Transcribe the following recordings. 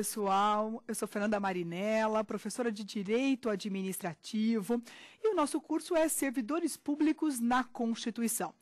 pessoal. Eu sou Fernanda Marinella, professora de Direito Administrativo, e o nosso curso é Servidores Públicos na Constituição.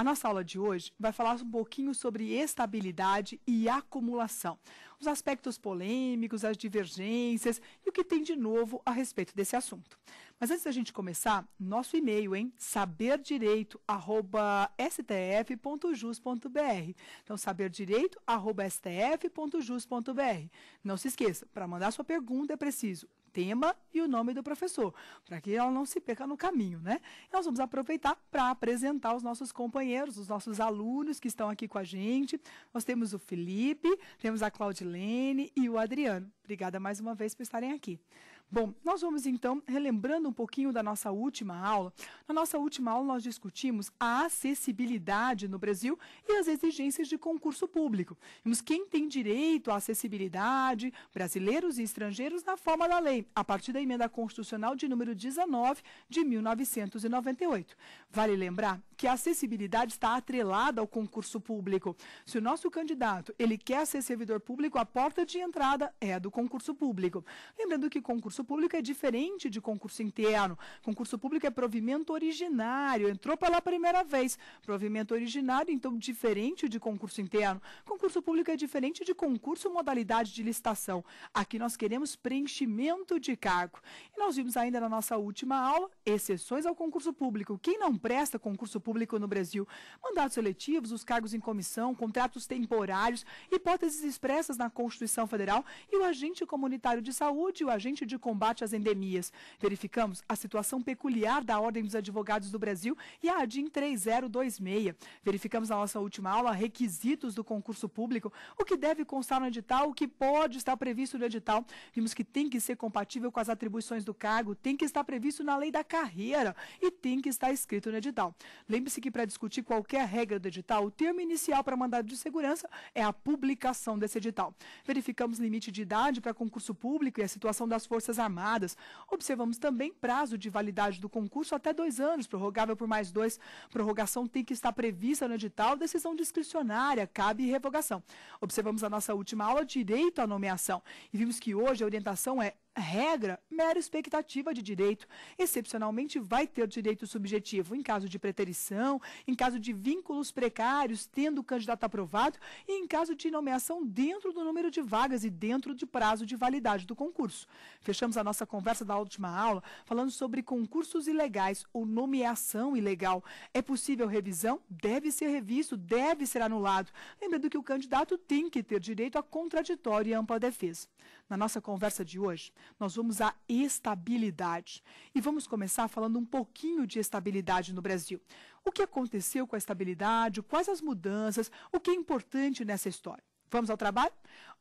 A nossa aula de hoje vai falar um pouquinho sobre estabilidade e acumulação, os aspectos polêmicos, as divergências e o que tem de novo a respeito desse assunto. Mas antes da gente começar, nosso e-mail, hein? saberdireito@stf.jus.br. Então saberdireito@stf.jus.br. Não se esqueça, para mandar sua pergunta é preciso tema e o nome do professor, para que ela não se perca no caminho, né? nós vamos aproveitar para apresentar os nossos companheiros, os nossos alunos que estão aqui com a gente. Nós temos o Felipe, temos a Claudilene e o Adriano. Obrigada mais uma vez por estarem aqui. Bom, nós vamos então, relembrando um pouquinho da nossa última aula. Na nossa última aula, nós discutimos a acessibilidade no Brasil e as exigências de concurso público. Vimos quem tem direito à acessibilidade, brasileiros e estrangeiros, na forma da lei, a partir da emenda constitucional de número 19 de 1998. Vale lembrar que a acessibilidade está atrelada ao concurso público. Se o nosso candidato ele quer ser servidor público, a porta de entrada é a do concurso público. Lembrando que concurso concurso público é diferente de concurso interno. Concurso público é provimento originário, entrou pela primeira vez. Provimento originário, então, diferente de concurso interno. Concurso público é diferente de concurso modalidade de licitação. Aqui nós queremos preenchimento de cargo. E nós vimos ainda na nossa última aula exceções ao concurso público. Quem não presta concurso público no Brasil? Mandatos seletivos, os cargos em comissão, contratos temporários, hipóteses expressas na Constituição Federal e o agente comunitário de saúde, o agente de combate às endemias. Verificamos a situação peculiar da Ordem dos Advogados do Brasil e a ADIM 3026. Verificamos na nossa última aula requisitos do concurso público, o que deve constar no edital, o que pode estar previsto no edital. Vimos que tem que ser compatível com as atribuições do cargo, tem que estar previsto na lei da carreira e tem que estar escrito no edital. Lembre-se que para discutir qualquer regra do edital, o termo inicial para mandado de segurança é a publicação desse edital. Verificamos limite de idade para concurso público e a situação das Forças amadas. Observamos também prazo de validade do concurso até dois anos, prorrogável por mais dois. Prorrogação tem que estar prevista no edital, decisão discricionária, cabe revogação. Observamos a nossa última aula, direito à nomeação, e vimos que hoje a orientação é regra, mera expectativa de direito. Excepcionalmente, vai ter direito subjetivo em caso de preterição, em caso de vínculos precários, tendo o candidato aprovado, e em caso de nomeação dentro do número de vagas e dentro do prazo de validade do concurso. Fechamos a nossa conversa da última aula falando sobre concursos ilegais ou nomeação ilegal. É possível revisão? Deve ser revisto, deve ser anulado. Lembrando que o candidato tem que ter direito a contraditório e ampla defesa. Na nossa conversa de hoje, nós vamos à estabilidade. E vamos começar falando um pouquinho de estabilidade no Brasil. O que aconteceu com a estabilidade, quais as mudanças, o que é importante nessa história. Vamos ao trabalho?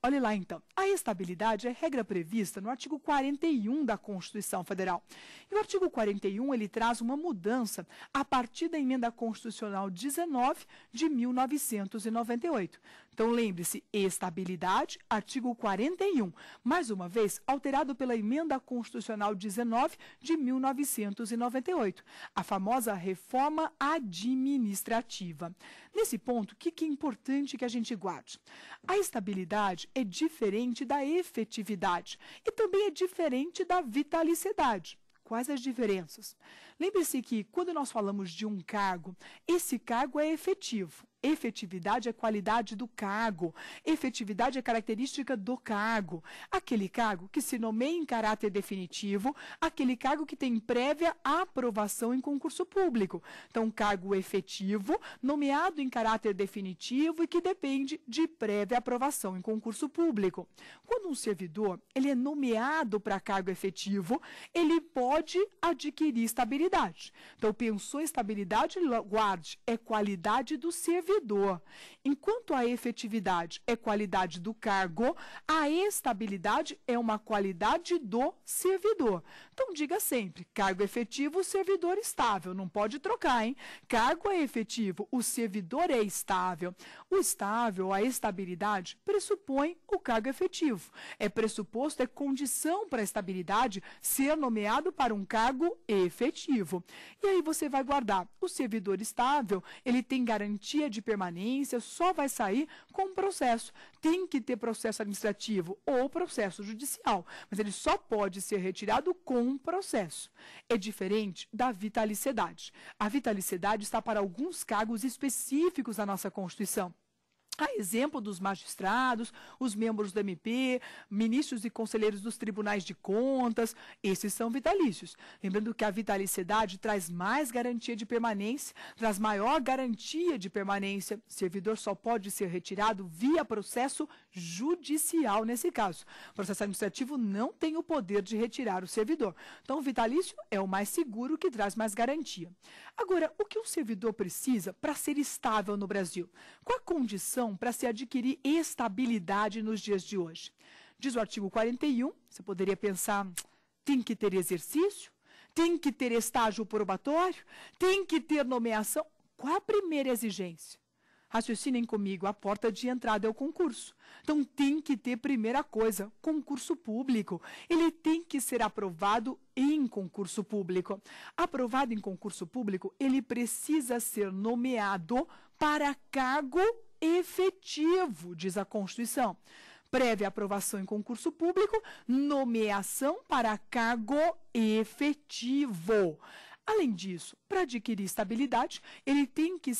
Olhe lá então. A estabilidade é regra prevista no artigo 41 da Constituição Federal. E o artigo 41, ele traz uma mudança a partir da emenda constitucional 19 de 1998. Então lembre-se, estabilidade, artigo 41, mais uma vez alterado pela emenda constitucional 19 de 1998, a famosa reforma administrativa. Nesse ponto, o que, que é importante que a gente guarde? A estabilidade é diferente da efetividade e também é diferente da vitalicidade. Quais as diferenças? Lembre-se que quando nós falamos de um cargo, esse cargo é efetivo. Efetividade é qualidade do cargo. Efetividade é característica do cargo. Aquele cargo que se nomeia em caráter definitivo, aquele cargo que tem prévia aprovação em concurso público. Então, cargo efetivo, nomeado em caráter definitivo e que depende de prévia aprovação em concurso público. Quando um servidor ele é nomeado para cargo efetivo, ele pode adquirir estabilidade estabilidade. Então, pensou em estabilidade, guarde, é qualidade do servidor. Enquanto a efetividade é qualidade do cargo, a estabilidade é uma qualidade do servidor. Então, diga sempre: cargo efetivo, servidor estável. Não pode trocar, hein? Cargo é efetivo, o servidor é estável. O estável, a estabilidade, pressupõe o cargo efetivo. É pressuposto, é condição para a estabilidade ser nomeado para um cargo efetivo ativo. E aí você vai guardar. O servidor estável, ele tem garantia de permanência, só vai sair com processo. Tem que ter processo administrativo ou processo judicial, mas ele só pode ser retirado com processo. É diferente da vitaliciedade. A vitaliciedade está para alguns cargos específicos da nossa Constituição a exemplo dos magistrados, os membros do MP, ministros e conselheiros dos tribunais de contas, esses são vitalícios. Lembrando que a vitaliciedade traz mais garantia de permanência, traz maior garantia de permanência. Servidor só pode ser retirado via processo judicial nesse caso. O processo administrativo não tem o poder de retirar o servidor. Então, o vitalício é o mais seguro que traz mais garantia. Agora, o que um servidor precisa para ser estável no Brasil? Qual a condição para se adquirir estabilidade nos dias de hoje? Diz o artigo 41, você poderia pensar, tem que ter exercício, tem que ter estágio probatório, tem que ter nomeação. Qual a primeira exigência? Raciocinem comigo, a porta de entrada é o concurso. Então tem que ter primeira coisa, concurso público. Ele tem que ser aprovado em concurso público. Aprovado em concurso público, ele precisa ser nomeado para cargo efetivo, diz a Constituição. Prévia aprovação em concurso público, nomeação para cargo efetivo. Além disso, para adquirir estabilidade, ele tem que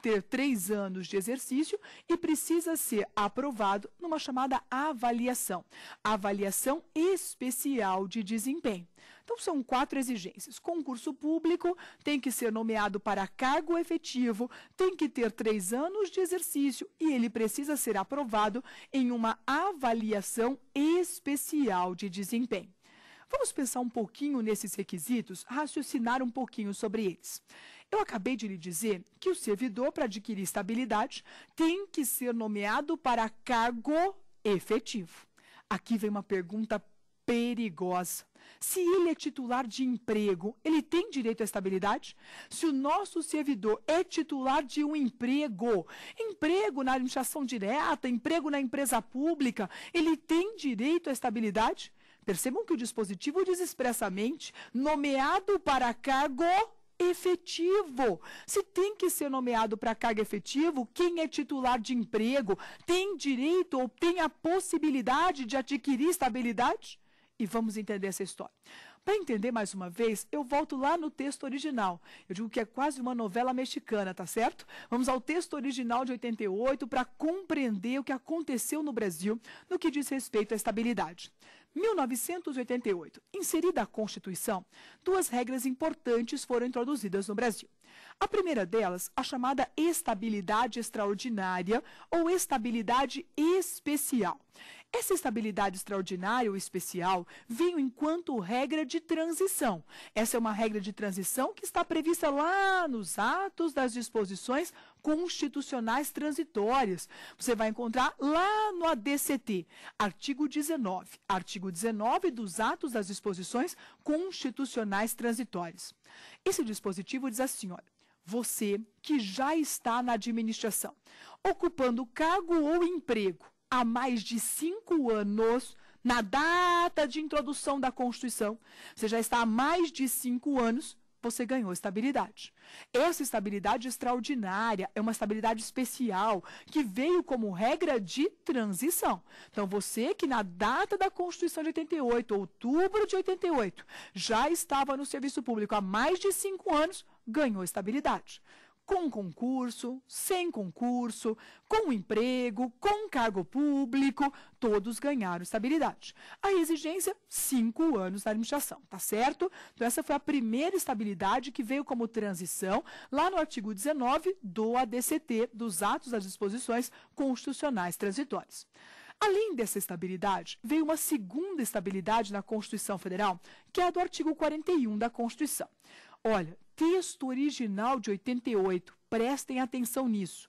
ter três anos de exercício e precisa ser aprovado numa chamada avaliação, avaliação especial de desempenho. Então, são quatro exigências. Concurso público, tem que ser nomeado para cargo efetivo, tem que ter três anos de exercício e ele precisa ser aprovado em uma avaliação especial de desempenho. Vamos pensar um pouquinho nesses requisitos, raciocinar um pouquinho sobre eles. Eu acabei de lhe dizer que o servidor, para adquirir estabilidade, tem que ser nomeado para cargo efetivo. Aqui vem uma pergunta perigosa. Se ele é titular de emprego, ele tem direito à estabilidade? Se o nosso servidor é titular de um emprego, emprego na administração direta, emprego na empresa pública, ele tem direito à estabilidade? Percebam que o dispositivo diz expressamente nomeado para cargo efetivo. Se tem que ser nomeado para cargo efetivo, quem é titular de emprego tem direito ou tem a possibilidade de adquirir estabilidade? E vamos entender essa história. Para entender mais uma vez, eu volto lá no texto original. Eu digo que é quase uma novela mexicana, tá certo? Vamos ao texto original de 88 para compreender o que aconteceu no Brasil no que diz respeito à estabilidade. 1988, inserida a Constituição, duas regras importantes foram introduzidas no Brasil. A primeira delas, a chamada estabilidade extraordinária ou estabilidade especial. Essa estabilidade extraordinária ou especial veio enquanto regra de transição. Essa é uma regra de transição que está prevista lá nos atos das disposições constitucionais transitórias. Você vai encontrar lá no ADCT, artigo 19, artigo 19 dos atos das disposições constitucionais transitórias. Esse dispositivo diz assim, olha, você que já está na administração, ocupando cargo ou emprego, há mais de cinco anos, na data de introdução da Constituição, você já está há mais de cinco anos, você ganhou estabilidade. Essa estabilidade extraordinária é uma estabilidade especial que veio como regra de transição. Então, você que na data da Constituição de 88, outubro de 88, já estava no serviço público há mais de cinco anos, ganhou estabilidade com concurso, sem concurso, com emprego, com cargo público, todos ganharam estabilidade. A exigência, cinco anos da administração, tá certo? Então, essa foi a primeira estabilidade que veio como transição lá no artigo 19 do ADCT, dos Atos das Disposições Constitucionais Transitórias. Além dessa estabilidade, veio uma segunda estabilidade na Constituição Federal, que é a do artigo 41 da Constituição. Olha, texto original de 88. Prestem atenção nisso.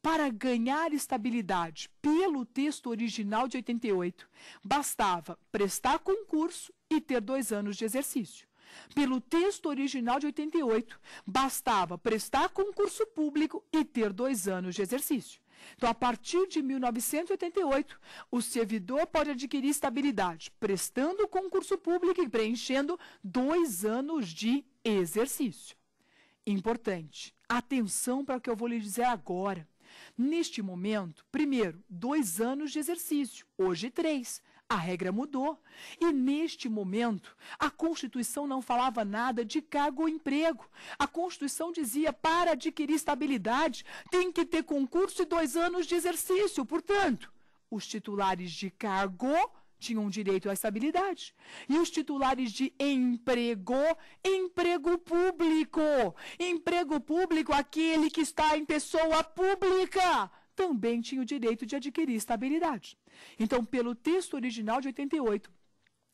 Para ganhar estabilidade pelo texto original de 88, bastava prestar concurso e ter dois anos de exercício. Pelo texto original de 88, bastava prestar concurso público e ter dois anos de exercício. Então, a partir de 1988, o servidor pode adquirir estabilidade prestando concurso público e preenchendo dois anos de exercício. Importante, atenção para o que eu vou lhe dizer agora. Neste momento, primeiro, dois anos de exercício, hoje três. A regra mudou. E neste momento, a Constituição não falava nada de cargo ou emprego. A Constituição dizia: para adquirir estabilidade, tem que ter concurso e dois anos de exercício. Portanto, os titulares de cargo tinham direito à estabilidade. E os titulares de emprego, emprego público, emprego público, aquele que está em pessoa pública, também tinha o direito de adquirir estabilidade. Então, pelo texto original de 88,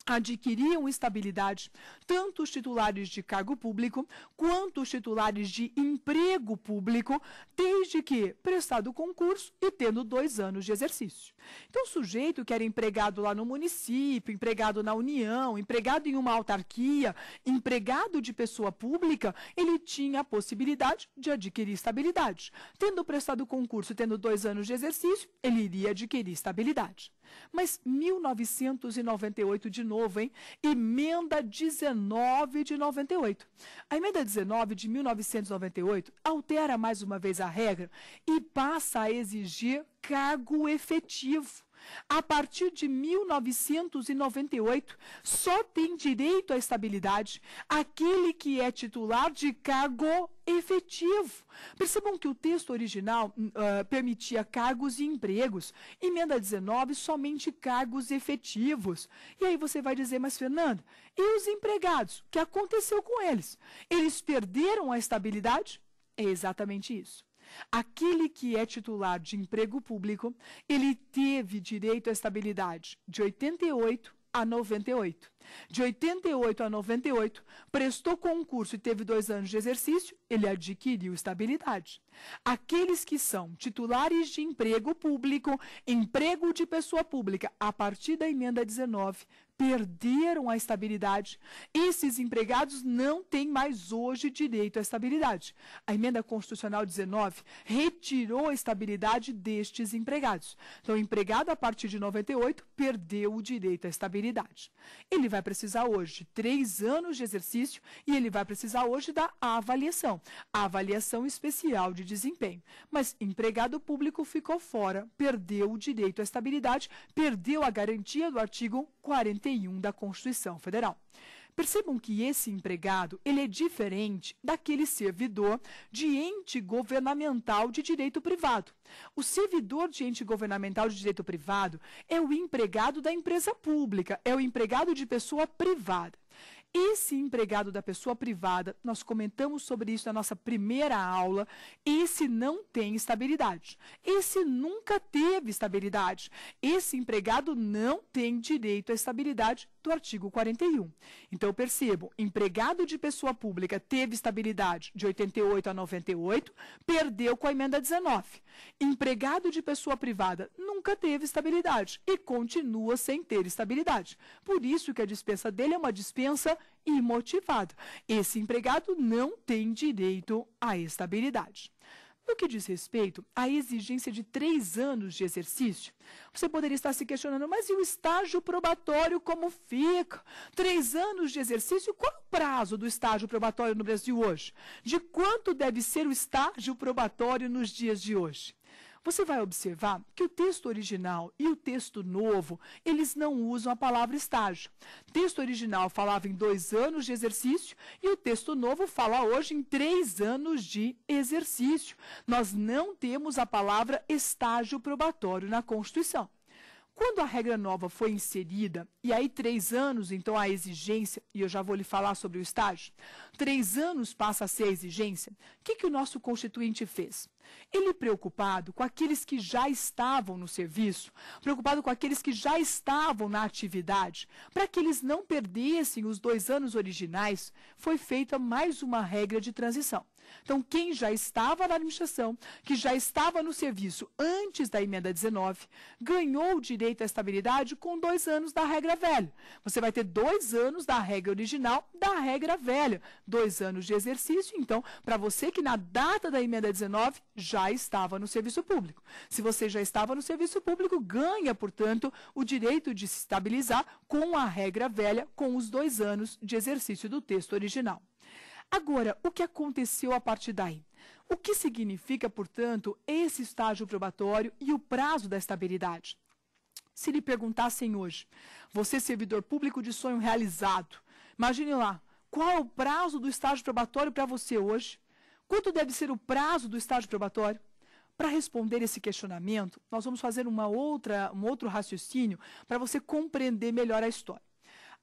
adquiriam estabilidade tanto os titulares de cargo público quanto os titulares de emprego público, desde que prestado o concurso e tendo dois anos de exercício. Então, o sujeito que era empregado lá no município, empregado na União, empregado em uma autarquia, empregado de pessoa pública, ele tinha a possibilidade de adquirir estabilidade. Tendo prestado o concurso e tendo dois anos de exercício, ele iria adquirir estabilidade. Mas 1998 de novo, hein? Emenda 19 de 98. A emenda 19 de 1998 altera mais uma vez a regra e passa a exigir cargo efetivo a partir de 1998, só tem direito à estabilidade aquele que é titular de cargo efetivo. Percebam que o texto original uh, permitia cargos e empregos. Emenda 19, somente cargos efetivos. E aí você vai dizer, mas Fernanda, e os empregados? O que aconteceu com eles? Eles perderam a estabilidade? É exatamente isso. Aquele que é titular de emprego público, ele teve direito à estabilidade de 88 a 98. De 88 a 98, prestou concurso e teve dois anos de exercício, ele adquiriu estabilidade. Aqueles que são titulares de emprego público, emprego de pessoa pública, a partir da emenda 19, perderam a estabilidade. Esses empregados não têm mais hoje direito à estabilidade. A emenda constitucional 19 retirou a estabilidade destes empregados. Então, o empregado a partir de 98 perdeu o direito à estabilidade. Ele vai precisar hoje de três anos de exercício e ele vai precisar hoje da avaliação, a avaliação especial de desempenho. Mas empregado público ficou fora, perdeu o direito à estabilidade, perdeu a garantia do artigo 41 da Constituição Federal. Percebam que esse empregado ele é diferente daquele servidor de ente governamental de direito privado. O servidor de ente governamental de direito privado é o empregado da empresa pública, é o empregado de pessoa privada. Esse empregado da pessoa privada, nós comentamos sobre isso na nossa primeira aula, esse não tem estabilidade. Esse nunca teve estabilidade. Esse empregado não tem direito à estabilidade do artigo 41. Então, percebo, empregado de pessoa pública teve estabilidade de 88 a 98, perdeu com a emenda 19. Empregado de pessoa privada nunca teve estabilidade e continua sem ter estabilidade. Por isso que a dispensa dele é uma dispensa imotivada. Esse empregado não tem direito à estabilidade. No que diz respeito à exigência de três anos de exercício, você poderia estar se questionando, mas e o estágio probatório como fica? Três anos de exercício, qual o prazo do estágio probatório no Brasil hoje? De quanto deve ser o estágio probatório nos dias de hoje? Você vai observar que o texto original e o texto novo, eles não usam a palavra estágio. O texto original falava em dois anos de exercício e o texto novo fala hoje em três anos de exercício. Nós não temos a palavra estágio probatório na Constituição. Quando a regra nova foi inserida, e aí três anos, então a exigência, e eu já vou lhe falar sobre o estágio, três anos passa a ser a exigência, o que, que o nosso constituinte fez? Ele preocupado com aqueles que já estavam no serviço, preocupado com aqueles que já estavam na atividade, para que eles não perdessem os dois anos originais, foi feita mais uma regra de transição. Então, quem já estava na administração, que já estava no serviço antes da emenda 19, ganhou o direito à estabilidade com dois anos da regra velha. Você vai ter dois anos da regra original da regra velha. Dois anos de exercício, então, para você que na data da emenda 19 já estava no serviço público. Se você já estava no serviço público, ganha, portanto, o direito de se estabilizar com a regra velha, com os dois anos de exercício do texto original. Agora, o que aconteceu a partir daí? O que significa, portanto, esse estágio probatório e o prazo da estabilidade? Se lhe perguntassem hoje, você servidor público de sonho realizado, imagine lá, qual é o prazo do estágio probatório para você hoje? Quanto deve ser o prazo do estágio probatório? Para responder esse questionamento, nós vamos fazer uma outra, um outro raciocínio para você compreender melhor a história.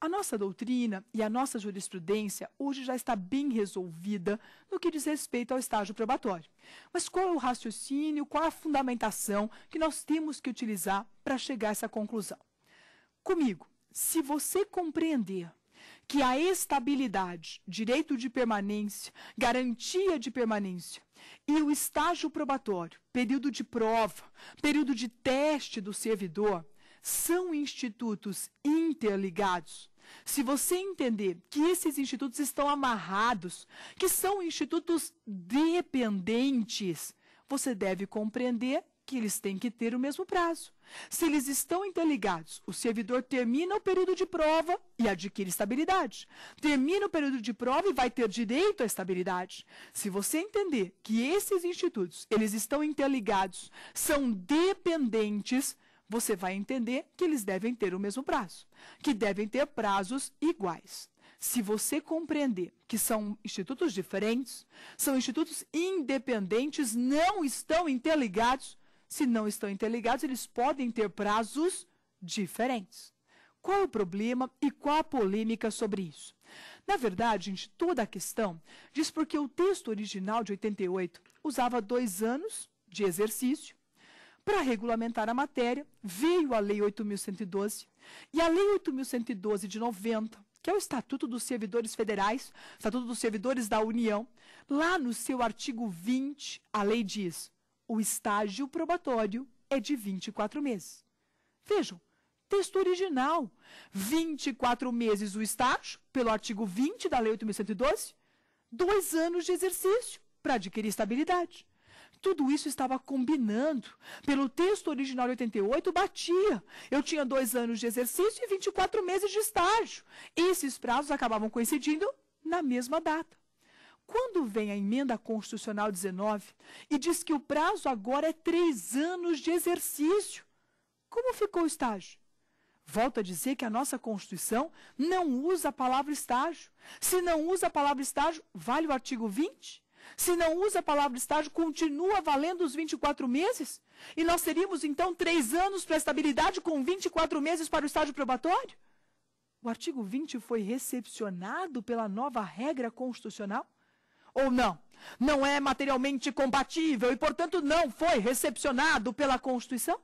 A nossa doutrina e a nossa jurisprudência hoje já está bem resolvida no que diz respeito ao estágio probatório. Mas qual é o raciocínio, qual é a fundamentação que nós temos que utilizar para chegar a essa conclusão? Comigo, se você compreender que a estabilidade, direito de permanência, garantia de permanência e o estágio probatório, período de prova, período de teste do servidor, são institutos interligados, se você entender que esses institutos estão amarrados, que são institutos dependentes, você deve compreender que eles têm que ter o mesmo prazo. Se eles estão interligados, o servidor termina o período de prova e adquire estabilidade. Termina o período de prova e vai ter direito à estabilidade. Se você entender que esses institutos, eles estão interligados, são dependentes, você vai entender que eles devem ter o mesmo prazo, que devem ter prazos iguais. Se você compreender que são institutos diferentes, são institutos independentes, não estão interligados, se não estão interligados, eles podem ter prazos diferentes. Qual é o problema e qual a polêmica sobre isso? Na verdade, gente, toda a questão diz porque o texto original de 88 usava dois anos de exercício para regulamentar a matéria, veio a Lei 8.112, e a Lei 8.112 de 90, que é o Estatuto dos Servidores Federais, Estatuto dos Servidores da União, lá no seu artigo 20, a lei diz: o estágio probatório é de 24 meses. Vejam, texto original: 24 meses o estágio, pelo artigo 20 da Lei 8.112, dois anos de exercício para adquirir estabilidade. Tudo isso estava combinando. Pelo texto original de 88, batia. Eu tinha dois anos de exercício e 24 meses de estágio. Esses prazos acabavam coincidindo na mesma data. Quando vem a emenda constitucional 19 e diz que o prazo agora é três anos de exercício, como ficou o estágio? Volto a dizer que a nossa Constituição não usa a palavra estágio. Se não usa a palavra estágio, vale o artigo 20? Se não usa a palavra estágio, continua valendo os 24 meses? E nós teríamos, então, três anos para a estabilidade com 24 meses para o estágio probatório? O artigo 20 foi recepcionado pela nova regra constitucional? Ou não? Não é materialmente compatível e, portanto, não foi recepcionado pela Constituição?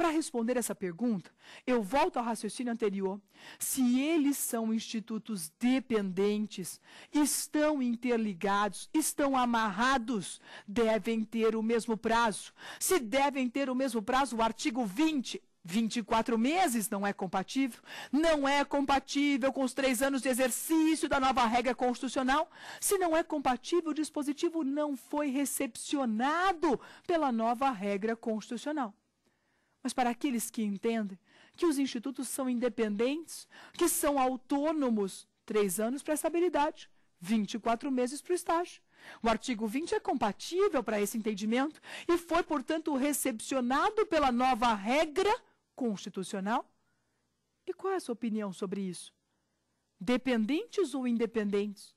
Para responder essa pergunta, eu volto ao raciocínio anterior. Se eles são institutos dependentes, estão interligados, estão amarrados, devem ter o mesmo prazo. Se devem ter o mesmo prazo, o artigo 20 24 meses não é compatível, não é compatível com os três anos de exercício da nova regra constitucional. Se não é compatível, o dispositivo não foi recepcionado pela nova regra constitucional mas para aqueles que entendem que os institutos são independentes, que são autônomos, três anos para estabilidade, 24 meses para o estágio. O artigo 20 é compatível para esse entendimento e foi, portanto, recepcionado pela nova regra constitucional. E qual é a sua opinião sobre isso? Dependentes ou independentes?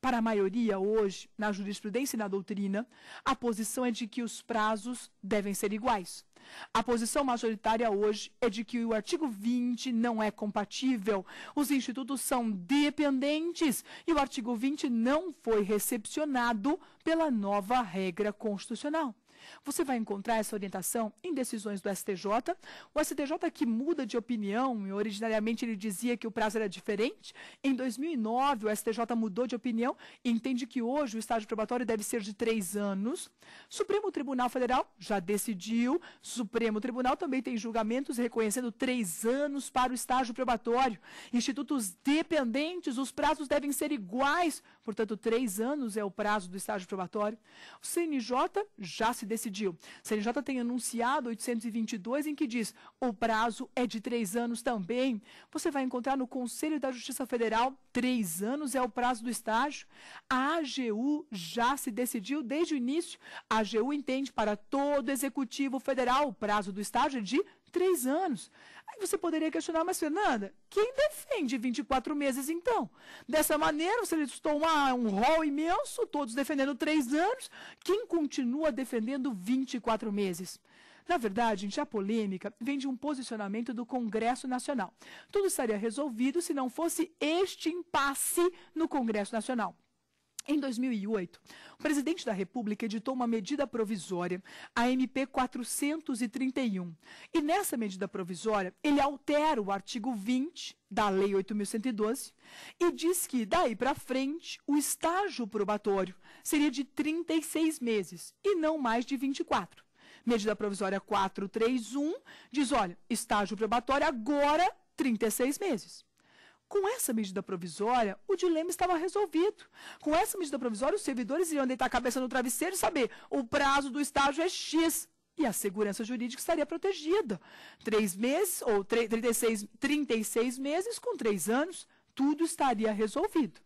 Para a maioria, hoje, na jurisprudência e na doutrina, a posição é de que os prazos devem ser iguais. A posição majoritária hoje é de que o artigo 20 não é compatível, os institutos são dependentes e o artigo 20 não foi recepcionado pela nova regra constitucional. Você vai encontrar essa orientação em decisões do STJ. O STJ que muda de opinião, e originariamente ele dizia que o prazo era diferente. Em 2009, o STJ mudou de opinião e entende que hoje o estágio probatório deve ser de três anos. Supremo Tribunal Federal já decidiu. Supremo Tribunal também tem julgamentos reconhecendo três anos para o estágio probatório. Institutos dependentes, os prazos devem ser iguais. Portanto, três anos é o prazo do estágio probatório. O CNJ já se decidiu. CNJ tem anunciado 822 em que diz o prazo é de três anos também. Você vai encontrar no Conselho da Justiça Federal três anos é o prazo do estágio. A AGU já se decidiu desde o início. A AGU entende para todo executivo federal o prazo do estágio é de três anos. Aí você poderia questionar, mas Fernanda, quem defende 24 meses então? Dessa maneira, você listou uma, um rol imenso, todos defendendo três anos, quem continua defendendo 24 meses? Na verdade, gente, a polêmica vem de um posicionamento do Congresso Nacional. Tudo estaria resolvido se não fosse este impasse no Congresso Nacional. Em 2008, o presidente da República editou uma medida provisória, a MP 431. E nessa medida provisória, ele altera o artigo 20 da Lei 8.112 e diz que, daí para frente, o estágio probatório seria de 36 meses e não mais de 24. Medida provisória 431 diz: olha, estágio probatório agora 36 meses. Com essa medida provisória, o dilema estava resolvido. Com essa medida provisória, os servidores iriam deitar a cabeça no travesseiro e saber o prazo do estágio é X. E a segurança jurídica estaria protegida. Três meses, ou 36, 36 meses com três anos, tudo estaria resolvido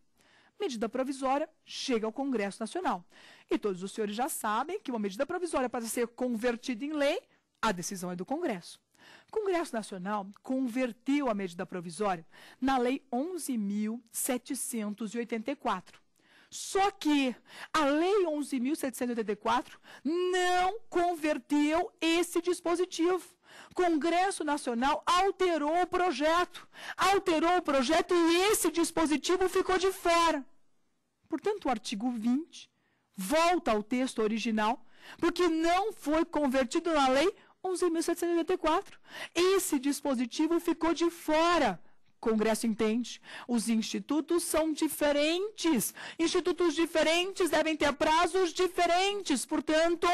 medida provisória chega ao Congresso Nacional. E todos os senhores já sabem que uma medida provisória, para ser convertida em lei, a decisão é do Congresso. O Congresso Nacional converteu a medida provisória na Lei 11.784. Só que a Lei 11.784 não converteu esse dispositivo. Congresso Nacional alterou o projeto. Alterou o projeto e esse dispositivo ficou de fora. Portanto, o artigo 20 volta ao texto original, porque não foi convertido na lei 11.784. Esse dispositivo ficou de fora. Congresso entende. Os institutos são diferentes. Institutos diferentes devem ter prazos diferentes. Portanto,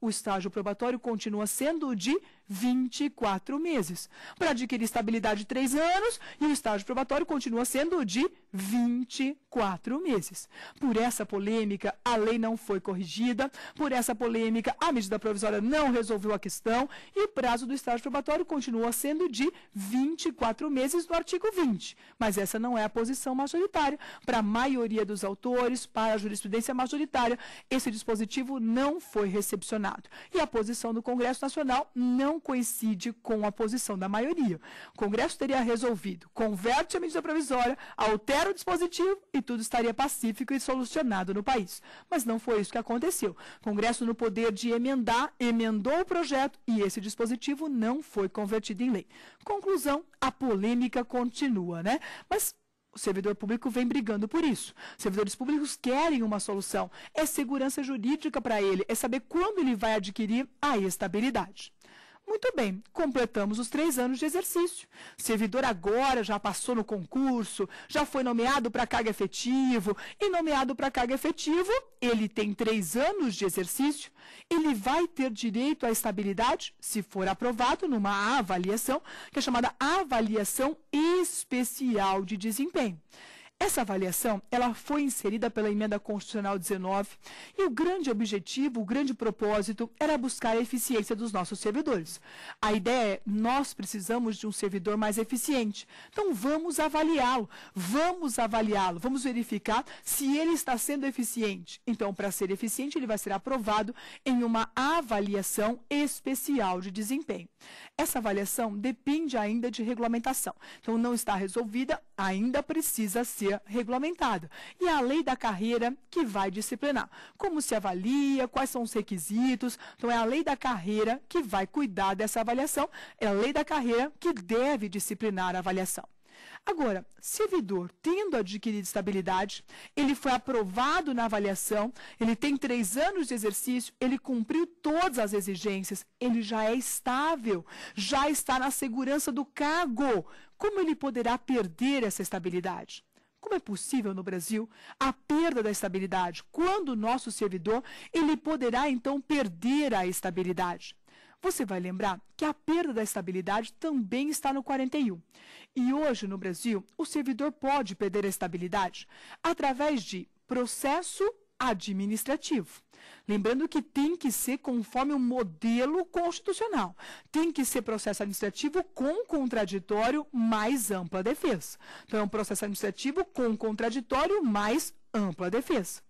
o estágio probatório continua sendo de 24 meses. Para adquirir estabilidade, 3 anos, e o estágio probatório continua sendo de 24 meses. Por essa polêmica, a lei não foi corrigida, por essa polêmica, a medida provisória não resolveu a questão, e o prazo do estágio probatório continua sendo de 24 meses do artigo 20. Mas essa não é a posição majoritária. Para a maioria dos autores, para a jurisprudência majoritária, esse dispositivo não foi recepcionado. E a posição do Congresso Nacional não não coincide com a posição da maioria. O Congresso teria resolvido, converte a medida provisória, altera o dispositivo e tudo estaria pacífico e solucionado no país. Mas não foi isso que aconteceu. O Congresso, no poder de emendar, emendou o projeto e esse dispositivo não foi convertido em lei. Conclusão, a polêmica continua, né? Mas o servidor público vem brigando por isso. servidores públicos querem uma solução. É segurança jurídica para ele, é saber quando ele vai adquirir a estabilidade. Muito bem, completamos os três anos de exercício. servidor agora já passou no concurso, já foi nomeado para carga efetivo, e nomeado para carga efetivo, ele tem três anos de exercício, ele vai ter direito à estabilidade, se for aprovado numa avaliação, que é chamada avaliação especial de desempenho. Essa avaliação, ela foi inserida pela emenda constitucional 19 e o grande objetivo, o grande propósito era buscar a eficiência dos nossos servidores. A ideia é nós precisamos de um servidor mais eficiente. Então vamos avaliá-lo, vamos avaliá-lo, vamos verificar se ele está sendo eficiente. Então para ser eficiente, ele vai ser aprovado em uma avaliação especial de desempenho. Essa avaliação depende ainda de regulamentação. Então não está resolvida, ainda precisa ser seja regulamentado. E a lei da carreira que vai disciplinar. Como se avalia, quais são os requisitos. Então, é a lei da carreira que vai cuidar dessa avaliação. É a lei da carreira que deve disciplinar a avaliação. Agora, servidor tendo adquirido estabilidade, ele foi aprovado na avaliação, ele tem três anos de exercício, ele cumpriu todas as exigências, ele já é estável, já está na segurança do cargo. Como ele poderá perder essa estabilidade? Como é possível no Brasil a perda da estabilidade quando o nosso servidor ele poderá então perder a estabilidade? Você vai lembrar que a perda da estabilidade também está no 41. E hoje no Brasil, o servidor pode perder a estabilidade através de processo administrativo. Lembrando que tem que ser conforme o modelo constitucional. Tem que ser processo administrativo com contraditório mais ampla defesa. Então, é um processo administrativo com contraditório mais ampla defesa.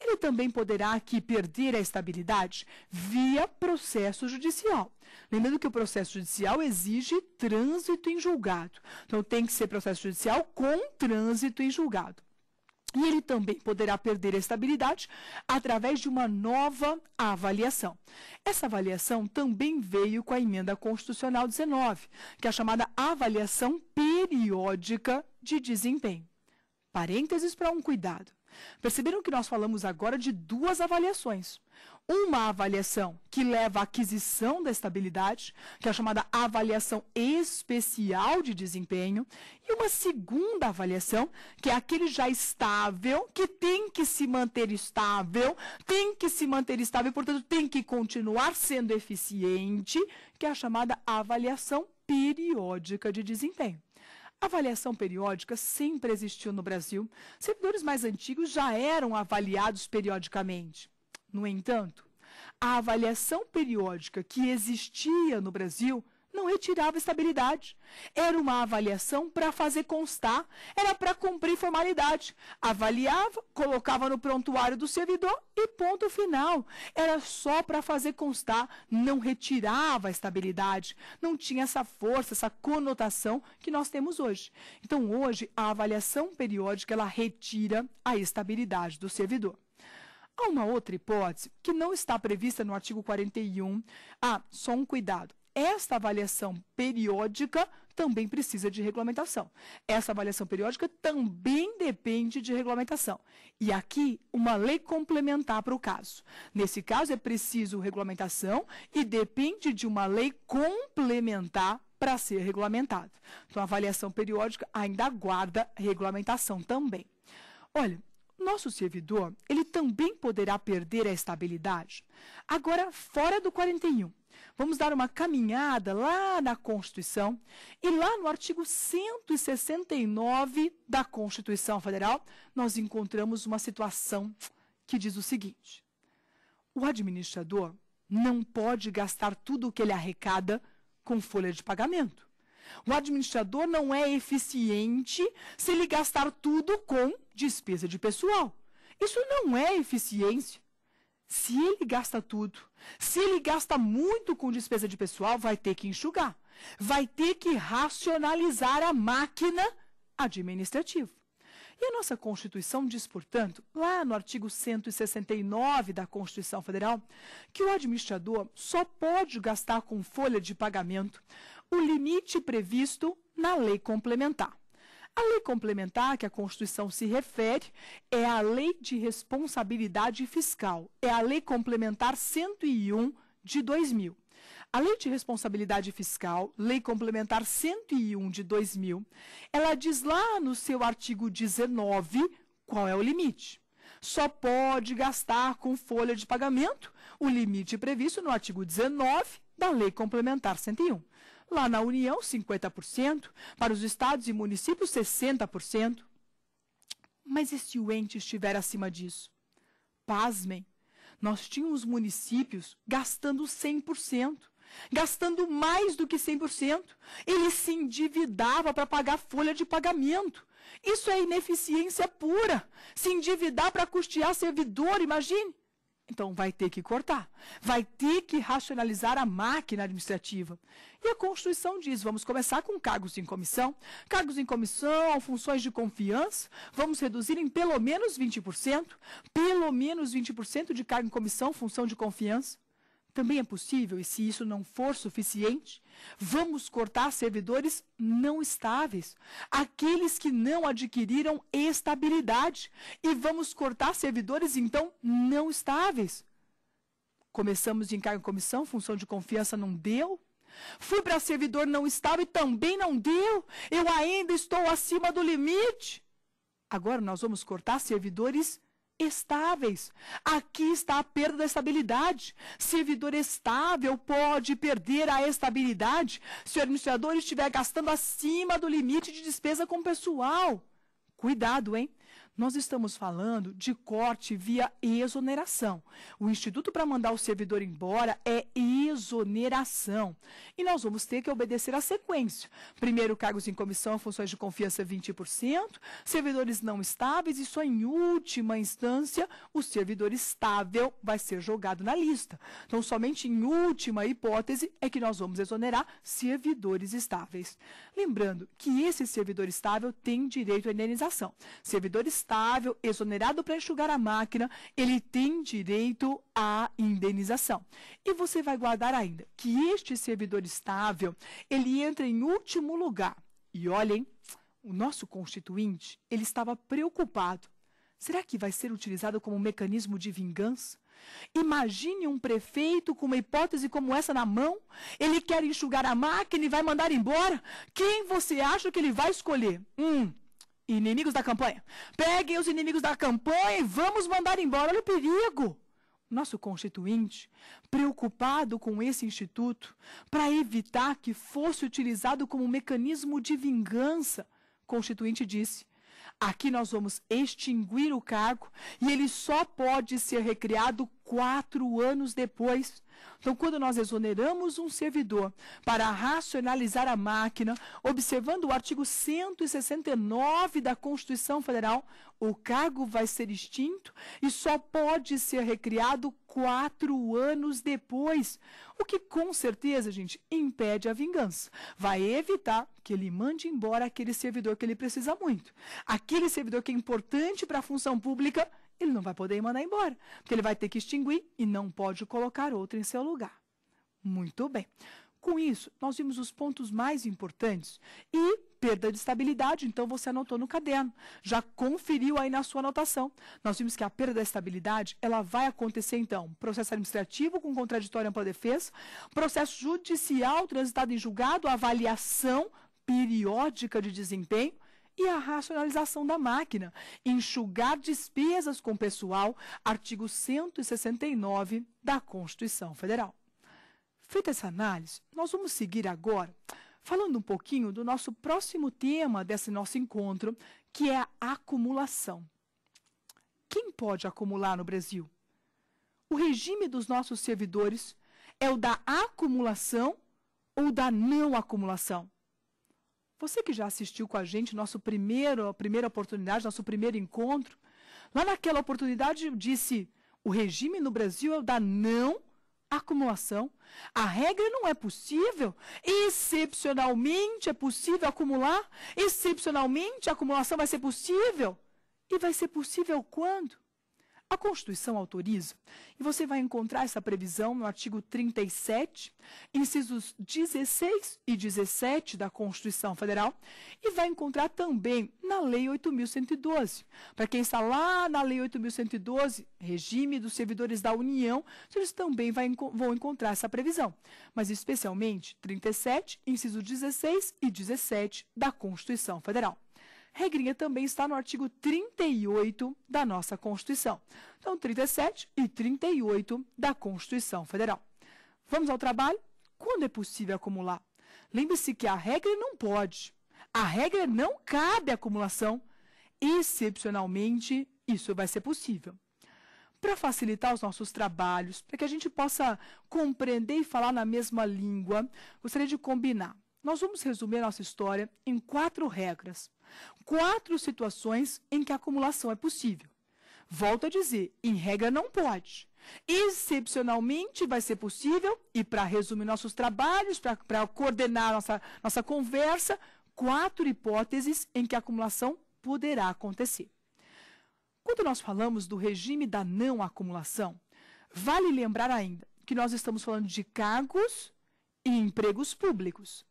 Ele também poderá aqui perder a estabilidade via processo judicial. Lembrando que o processo judicial exige trânsito em julgado. Então, tem que ser processo judicial com trânsito em julgado. E ele também poderá perder a estabilidade através de uma nova avaliação. Essa avaliação também veio com a emenda constitucional 19, que é a chamada avaliação periódica de desempenho. Parênteses para um cuidado. Perceberam que nós falamos agora de duas avaliações uma avaliação que leva à aquisição da estabilidade, que é a chamada avaliação especial de desempenho, e uma segunda avaliação, que é aquele já estável, que tem que se manter estável, tem que se manter estável, portanto, tem que continuar sendo eficiente, que é a chamada avaliação periódica de desempenho. A avaliação periódica sempre existiu no Brasil. Servidores mais antigos já eram avaliados periodicamente. No entanto, a avaliação periódica que existia no Brasil não retirava estabilidade. Era uma avaliação para fazer constar, era para cumprir formalidade. Avaliava, colocava no prontuário do servidor e ponto final. Era só para fazer constar, não retirava a estabilidade, não tinha essa força, essa conotação que nós temos hoje. Então, hoje, a avaliação periódica ela retira a estabilidade do servidor. Há uma outra hipótese que não está prevista no artigo 41. Ah, só um cuidado. Esta avaliação periódica também precisa de regulamentação. Essa avaliação periódica também depende de regulamentação. E aqui, uma lei complementar para o caso. Nesse caso, é preciso regulamentação e depende de uma lei complementar para ser regulamentado. Então, a avaliação periódica ainda aguarda regulamentação também. Olha, nosso servidor, ele também poderá perder a estabilidade. Agora, fora do 41. Vamos dar uma caminhada lá na Constituição e lá no artigo 169 da Constituição Federal, nós encontramos uma situação que diz o seguinte: o administrador não pode gastar tudo o que ele arrecada com folha de pagamento. O administrador não é eficiente se ele gastar tudo com despesa de pessoal. Isso não é eficiência. Se ele gasta tudo, se ele gasta muito com despesa de pessoal, vai ter que enxugar. Vai ter que racionalizar a máquina administrativa. E a nossa Constituição diz, portanto, lá no artigo 169 da Constituição Federal, que o administrador só pode gastar com folha de pagamento o limite previsto na lei complementar. A lei complementar que a Constituição se refere é a Lei de Responsabilidade Fiscal, é a Lei Complementar 101 de 2000. A Lei de Responsabilidade Fiscal, Lei Complementar 101 de 2000, ela diz lá no seu artigo 19 qual é o limite. Só pode gastar com folha de pagamento o limite previsto no artigo 19 da Lei Complementar 101. Lá na União, 50%, para os estados e municípios, 60%. Mas e se o ente estiver acima disso? Pasmem, nós tínhamos municípios gastando 100%, gastando mais do que 100%. Ele se endividava para pagar folha de pagamento. Isso é ineficiência pura. Se endividar para custear servidor, imagine. Então vai ter que cortar, vai ter que racionalizar a máquina administrativa. E a Constituição diz: vamos começar com cargos em comissão, cargos em comissão, funções de confiança, vamos reduzir em pelo menos 20%, pelo menos 20% de cargo em comissão, função de confiança. Também é possível, e se isso não for suficiente, Vamos cortar servidores não estáveis, aqueles que não adquiriram estabilidade. E vamos cortar servidores, então, não estáveis. Começamos de encargo em comissão, função de confiança não deu. Fui para servidor não estável e também não deu. Eu ainda estou acima do limite. Agora nós vamos cortar servidores estáveis. Aqui está a perda da estabilidade. Servidor estável pode perder a estabilidade se o administrador estiver gastando acima do limite de despesa com pessoal. Cuidado, hein? Nós estamos falando de corte via exoneração. O instituto para mandar o servidor embora é exoneração. E nós vamos ter que obedecer à sequência. Primeiro, cargos em comissão, funções de confiança 20%, servidores não estáveis e só em última instância o servidor estável vai ser jogado na lista. Então, somente em última hipótese é que nós vamos exonerar servidores estáveis. Lembrando que esse servidor estável tem direito à indenização. Servidor estável estável, exonerado para enxugar a máquina, ele tem direito à indenização. E você vai guardar ainda que este servidor estável, ele entra em último lugar. E olhem, o nosso constituinte, ele estava preocupado. Será que vai ser utilizado como um mecanismo de vingança? Imagine um prefeito com uma hipótese como essa na mão. Ele quer enxugar a máquina e vai mandar embora. Quem você acha que ele vai escolher? Hum, Inimigos da campanha. Peguem os inimigos da campanha e vamos mandar embora. Olha o perigo. Nosso constituinte, preocupado com esse instituto, para evitar que fosse utilizado como mecanismo de vingança, constituinte disse: Aqui nós vamos extinguir o cargo e ele só pode ser recriado quatro anos depois. Então, quando nós exoneramos um servidor para racionalizar a máquina, observando o artigo 169 da Constituição Federal, o cargo vai ser extinto e só pode ser recriado quatro anos depois. O que, com certeza, gente, impede a vingança. Vai evitar que ele mande embora aquele servidor que ele precisa muito. Aquele servidor que é importante para a função pública ele não vai poder mandar embora, porque ele vai ter que extinguir e não pode colocar outro em seu lugar. Muito bem. Com isso, nós vimos os pontos mais importantes e perda de estabilidade, então você anotou no caderno, já conferiu aí na sua anotação. Nós vimos que a perda da estabilidade, ela vai acontecer então, processo administrativo com contraditório ampla defesa, processo judicial transitado em julgado, avaliação periódica de desempenho, e a racionalização da máquina, enxugar despesas com pessoal, artigo 169 da Constituição Federal. Feita essa análise, nós vamos seguir agora falando um pouquinho do nosso próximo tema desse nosso encontro, que é a acumulação. Quem pode acumular no Brasil? O regime dos nossos servidores é o da acumulação ou da não acumulação? Você que já assistiu com a gente nosso primeiro, primeira oportunidade, nosso primeiro encontro, lá naquela oportunidade disse: o regime no Brasil é o da não acumulação. A regra não é possível. Excepcionalmente é possível acumular. Excepcionalmente a acumulação vai ser possível. E vai ser possível quando? A Constituição autoriza, e você vai encontrar essa previsão no artigo 37, incisos 16 e 17 da Constituição Federal, e vai encontrar também na Lei 8.112. Para quem está lá na Lei 8.112, regime dos servidores da União, eles também vai, vão encontrar essa previsão, mas especialmente 37, incisos 16 e 17 da Constituição Federal regrinha também está no artigo 38 da nossa Constituição. Então, 37 e 38 da Constituição Federal. Vamos ao trabalho? Quando é possível acumular? Lembre-se que a regra não pode. A regra não cabe acumulação. Excepcionalmente, isso vai ser possível para facilitar os nossos trabalhos, para que a gente possa compreender e falar na mesma língua, gostaria de combinar. Nós vamos resumir a nossa história em quatro regras. Quatro situações em que a acumulação é possível. Volto a dizer, em regra não pode. Excepcionalmente vai ser possível, e para resumir nossos trabalhos, para coordenar nossa, nossa conversa, quatro hipóteses em que a acumulação poderá acontecer. Quando nós falamos do regime da não acumulação, vale lembrar ainda que nós estamos falando de cargos e empregos públicos.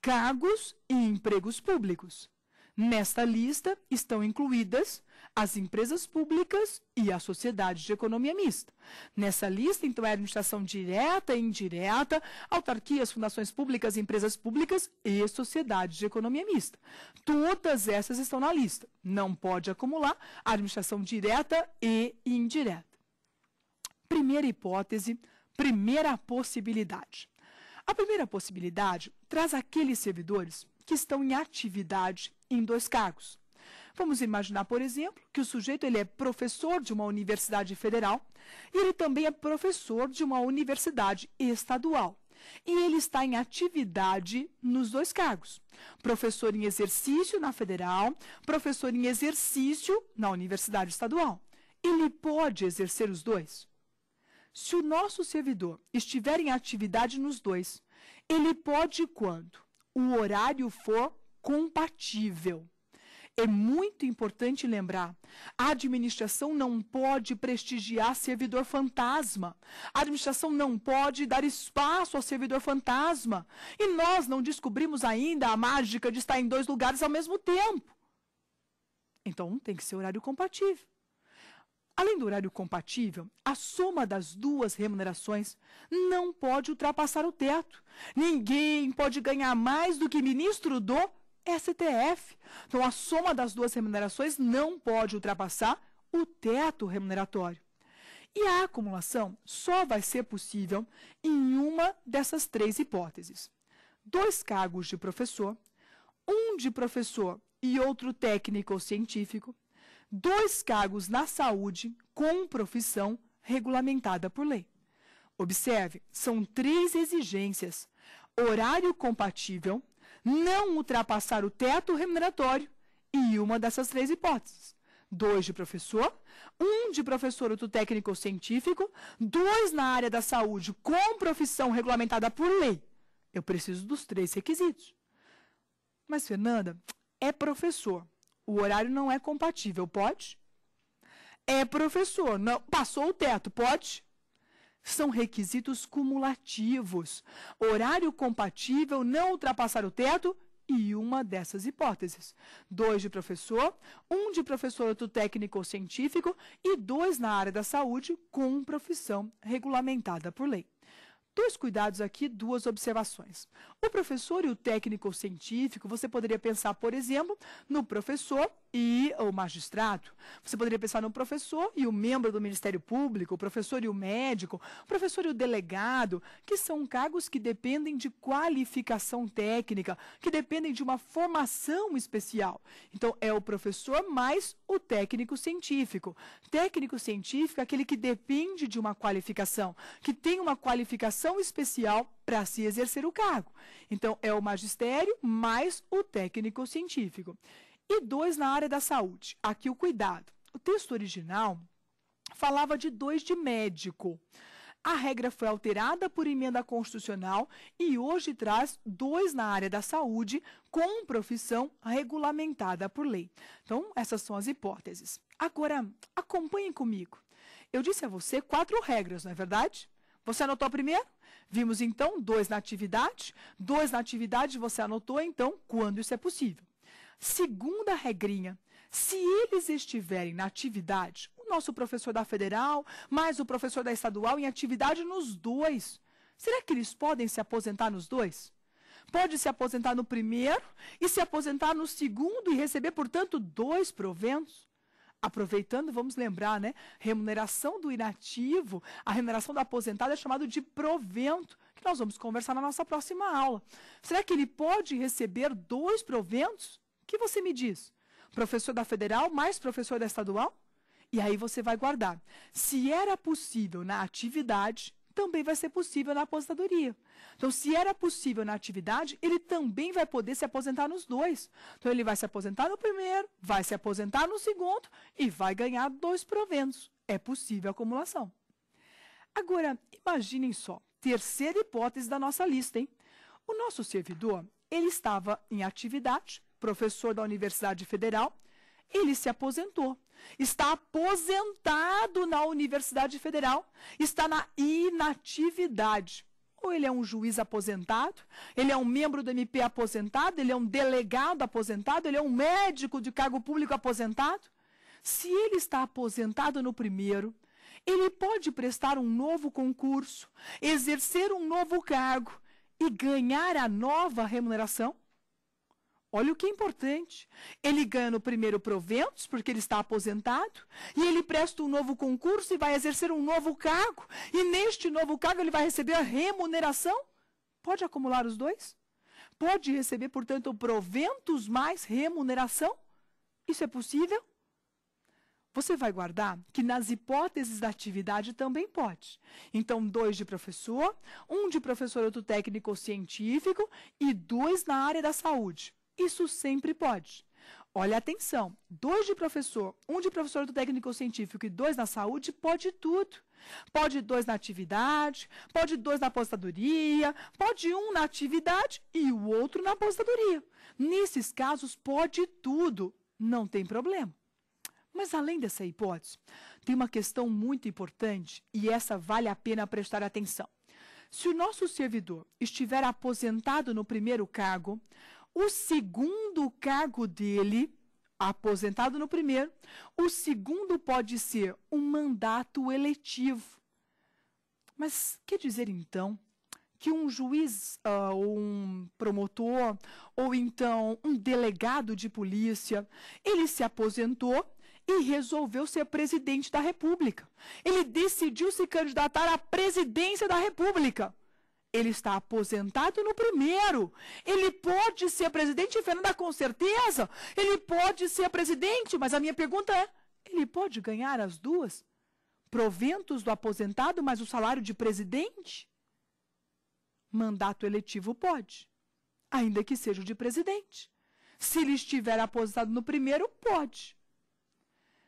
Cargos e empregos públicos. Nesta lista estão incluídas as empresas públicas e a sociedade de economia mista. Nessa lista, então, é administração direta e indireta, autarquias, fundações públicas, empresas públicas e sociedades de economia mista. Todas essas estão na lista. Não pode acumular administração direta e indireta. Primeira hipótese, primeira possibilidade. A primeira possibilidade traz aqueles servidores que estão em atividade em dois cargos. Vamos imaginar, por exemplo, que o sujeito ele é professor de uma universidade federal e ele também é professor de uma universidade estadual. E ele está em atividade nos dois cargos: professor em exercício na federal, professor em exercício na universidade estadual. Ele pode exercer os dois. Se o nosso servidor estiver em atividade nos dois, ele pode quando? o horário for compatível. É muito importante lembrar: a administração não pode prestigiar servidor fantasma. A administração não pode dar espaço ao servidor fantasma. E nós não descobrimos ainda a mágica de estar em dois lugares ao mesmo tempo. Então tem que ser horário compatível. Além do horário compatível, a soma das duas remunerações não pode ultrapassar o teto. Ninguém pode ganhar mais do que ministro do STF. Então, a soma das duas remunerações não pode ultrapassar o teto remuneratório. E a acumulação só vai ser possível em uma dessas três hipóteses: dois cargos de professor, um de professor e outro técnico ou científico, dois cargos na saúde com profissão regulamentada por lei. Observe, são três exigências: horário compatível, não ultrapassar o teto remuneratório e uma dessas três hipóteses. Dois de professor, um de professor ou técnico ou científico, dois na área da saúde com profissão regulamentada por lei. Eu preciso dos três requisitos. Mas, Fernanda, é professor o horário não é compatível, pode? É professor, não, passou o teto, pode? São requisitos cumulativos. Horário compatível, não ultrapassar o teto e uma dessas hipóteses. Dois de professor, um de professorato técnico ou científico e dois na área da saúde com profissão regulamentada por lei. Dois cuidados aqui, duas observações. O professor e o técnico científico, você poderia pensar, por exemplo, no professor e o magistrado. Você poderia pensar no professor e o membro do Ministério Público, o professor e o médico, o professor e o delegado, que são cargos que dependem de qualificação técnica, que dependem de uma formação especial. Então, é o professor mais o técnico científico. Técnico científico é aquele que depende de uma qualificação, que tem uma qualificação especial para se exercer o cargo. Então, é o magistério mais o técnico científico e dois na área da saúde. Aqui o cuidado. O texto original falava de dois de médico. A regra foi alterada por emenda constitucional e hoje traz dois na área da saúde com profissão regulamentada por lei. Então, essas são as hipóteses. Agora, acompanhem comigo. Eu disse a você quatro regras, não é verdade? Você anotou a primeira? Vimos então dois na atividade. Dois na atividade você anotou, então, quando isso é possível. Segunda regrinha: se eles estiverem na atividade, o nosso professor da federal, mais o professor da estadual em atividade nos dois, será que eles podem se aposentar nos dois? Pode se aposentar no primeiro e se aposentar no segundo e receber, portanto, dois proventos? Aproveitando, vamos lembrar, né? Remuneração do inativo, a remuneração do aposentado é chamado de provento, que nós vamos conversar na nossa próxima aula. Será que ele pode receber dois proventos? que você me diz? Professor da federal mais professor da estadual? E aí você vai guardar. Se era possível na atividade, também vai ser possível na aposentadoria. Então, se era possível na atividade, ele também vai poder se aposentar nos dois. Então, ele vai se aposentar no primeiro, vai se aposentar no segundo e vai ganhar dois proventos. É possível a acumulação. Agora, imaginem só, terceira hipótese da nossa lista, hein? O nosso servidor, ele estava em atividade, professor da Universidade Federal, ele se aposentou. Está aposentado na Universidade Federal, está na inatividade. Ou ele é um juiz aposentado, ele é um membro do MP aposentado, ele é um delegado aposentado, ele é um médico de cargo público aposentado. Se ele está aposentado no primeiro, ele pode prestar um novo concurso, exercer um novo cargo e ganhar a nova remuneração? Olha o que é importante. Ele ganha no primeiro proventos, porque ele está aposentado, e ele presta um novo concurso e vai exercer um novo cargo, e neste novo cargo ele vai receber a remuneração. Pode acumular os dois? Pode receber, portanto, proventos mais remuneração? Isso é possível? Você vai guardar que nas hipóteses da atividade também pode. Então, dois de professor, um de professor outro técnico ou científico e dois na área da saúde. Isso sempre pode. Olha, atenção, dois de professor, um de professor do técnico científico e dois na saúde, pode tudo. Pode dois na atividade, pode dois na aposentadoria, pode um na atividade e o outro na aposentadoria. Nesses casos, pode tudo, não tem problema. Mas além dessa hipótese, tem uma questão muito importante e essa vale a pena prestar atenção. Se o nosso servidor estiver aposentado no primeiro cargo, o segundo cargo dele, aposentado no primeiro, o segundo pode ser um mandato eletivo. Mas quer dizer então que um juiz uh, ou um promotor ou então um delegado de polícia, ele se aposentou e resolveu ser presidente da República. Ele decidiu se candidatar à presidência da República. Ele está aposentado no primeiro. Ele pode ser presidente, Fernanda, com certeza. Ele pode ser presidente, mas a minha pergunta é: ele pode ganhar as duas? Proventos do aposentado, mas o salário de presidente? Mandato eletivo pode, ainda que seja o de presidente. Se ele estiver aposentado no primeiro, pode.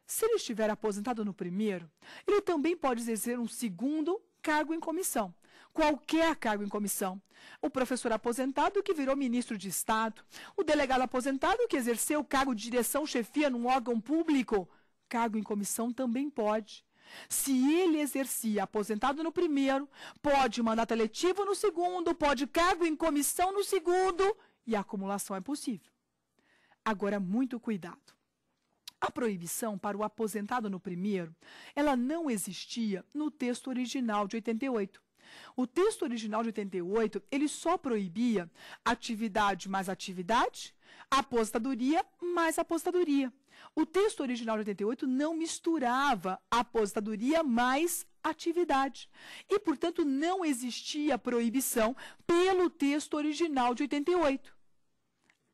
Se ele estiver aposentado no primeiro, ele também pode exercer um segundo cargo em comissão qualquer cargo em comissão. O professor aposentado que virou ministro de Estado, o delegado aposentado que exerceu o cargo de direção chefia num órgão público, cargo em comissão também pode. Se ele exercia aposentado no primeiro, pode mandato eletivo no segundo, pode cargo em comissão no segundo, e a acumulação é possível. Agora, muito cuidado. A proibição para o aposentado no primeiro, ela não existia no texto original de 88. O texto original de 88, ele só proibia atividade mais atividade, aposentadoria mais aposentadoria. O texto original de 88 não misturava aposentadoria mais atividade. E, portanto, não existia proibição pelo texto original de 88.